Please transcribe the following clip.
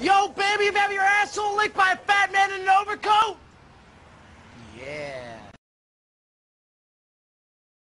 Yo, baby, you have your asshole licked by a.